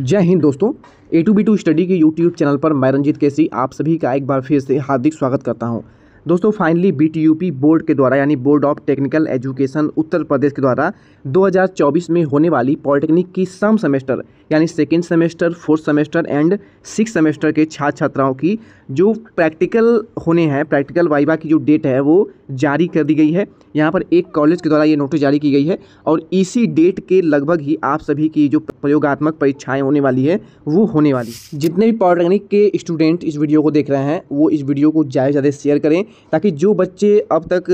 जय हिंद दोस्तों A two B two study के यूट्यूब चैनल पर मैं रंजीत केसरी आप सभी का एक बार फिर से हार्दिक स्वागत करता हूं दोस्तों फाइनली बीटीयूपी बोर्ड के द्वारा यानी board of technical education Uttar Pradesh के द्वारा 2024 में होने वाली पॉलिटेक्निक की सम सेमेस्टर यानी second semester fourth semester and six semester के छात्र छात्राओं की जो प्रैक्टिकल होने हैं प्रैक्टिकल वाइवा की जो डेट है वो जारी कर दी गई है यहाँ पर एक कॉलेज के द्वारा ये नोटिस जारी की गई है और इसी डेट के लगभग ही आप सभी की जो प्रयोगात्मक परीक्षाएं होने वाली है वो होने वाली जितने भी पॉलिटेक्निक के स्टूडेंट इस वीडियो को देख रहे हैं वो इस वीडियो को ज़्यादा से ज़्यादा शेयर करें ताकि जो बच्चे अब तक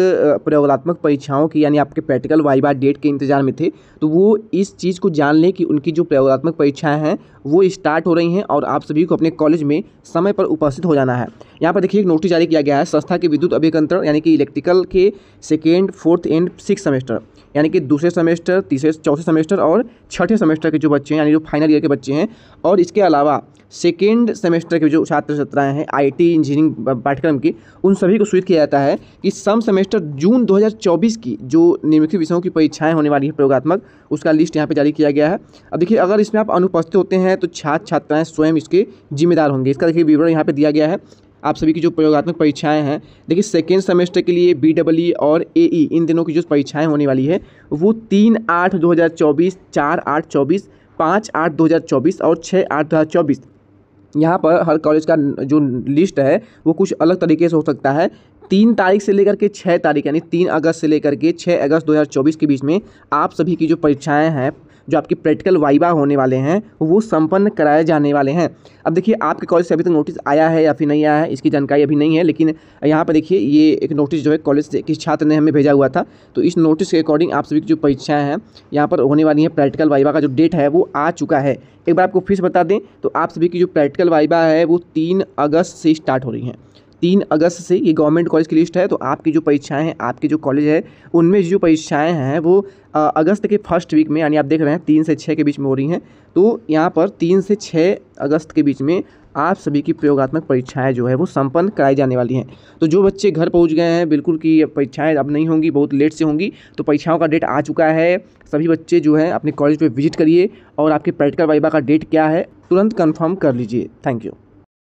प्रयोगात्मक परीक्षाओं की यानी आपके प्रैक्टिकल वाइवा डेट के इंतज़ार में थे तो वो इस चीज़ को जान लें कि उनकी जो प्रयोगात्मक परीक्षाएँ हैं वो स्टार्ट हो रही हैं और आप सभी को अपने कॉलेज में समय पर उपस्थित हो जाना है यहाँ पर देखिए एक नोटिस जारी किया गया है संस्था के विद्युत अभियंत्रण यानी कि इलेक्ट्रिकल के second fourth and six semester यानी कि दूसरे सेमेस्टर तीसरे चौथे सेमेस्टर और छठे सेमेस्टर के जो बच्चे हैं यानी जो फाइनल ईयर के बच्चे हैं और इसके अलावा सेकेंड सेमेस्टर के जो छात्र छात्राएँ हैं आईटी इंजीनियरिंग पाठ्यक्रम की उन सभी को सूचित किया जाता है कि सम सेमेस्टर जून 2024 की जो निम्नलिखित विषयों की परीक्षाएं होने वाली है प्रयोगात्मक उसका लिस्ट यहाँ पे जारी किया गया है अब देखिए अगर इसमें आप अनुपस्थित होते हैं तो छात्र छात्राएँ स्वयं इसके जिम्मेदार होंगे इसका देखिए विवरण यहाँ पर दिया गया है आप सभी की जो प्रयोगात्मक परीक्षाएं हैं देखिए सेकेंड सेमेस्टर के लिए बी डब्ल्यू e और ए ई e, इन दिनों की जो परीक्षाएं होने वाली है वो तीन आठ दो हज़ार चौबीस चार आठ चौबीस पाँच आठ दो हज़ार चौबीस और छः आठ दो हज़ार चौबीस यहाँ पर हर कॉलेज का जो लिस्ट है वो कुछ अलग तरीके से हो सकता है तीन तारीख से लेकर के छः तारीख यानी तीन अगस्त से लेकर के छः अगस्त 2024 के बीच में आप सभी की जो परीक्षाएं हैं जो आपके प्रैक्टिकल वाइवा होने वाले हैं वो संपन्न कराए जाने वाले हैं अब देखिए आपके कॉलेज से अभी तक नोटिस आया है या फिर नहीं आया है इसकी जानकारी अभी नहीं है लेकिन यहाँ पर देखिए ये एक नोटिस जो है कॉलेज से किस छात्र ने हमें भेजा हुआ था तो इस नोटिस के अकॉर्डिंग आप सभी की जो परीक्षाएँ हैं यहाँ पर होने वाली हैं प्रैक्टिकल वाइवा का जो डेट है वो आ चुका है एक बार आपको फिर बता दें तो आप सभी की जो प्रैक्टिकल वाइवा है वो तीन अगस्त से स्टार्ट हो रही हैं तीन अगस्त से ये गवर्नमेंट कॉलेज की लिस्ट है तो आपकी जो परीक्षाएं हैं आपके जो कॉलेज है उनमें जो परीक्षाएं हैं वो अगस्त के फर्स्ट वीक में यानी आप देख रहे हैं तीन से छः के बीच में हो रही हैं तो यहाँ पर तीन से छः अगस्त के बीच में आप सभी की प्रयोगात्मक परीक्षाएं जो है वो संपन्न कराई जाने वाली हैं तो जो बच्चे घर पहुंच गए हैं बिल्कुल कि परीक्षाएं अब नहीं होंगी बहुत लेट से होंगी तो परीक्षाओं का डेट आ चुका है सभी बच्चे जो हैं अपने कॉलेज पे विजिट करिए और आपके प्रैक्टिकल वाइबा का डेट क्या है तुरंत कन्फर्म कर लीजिए थैंक यू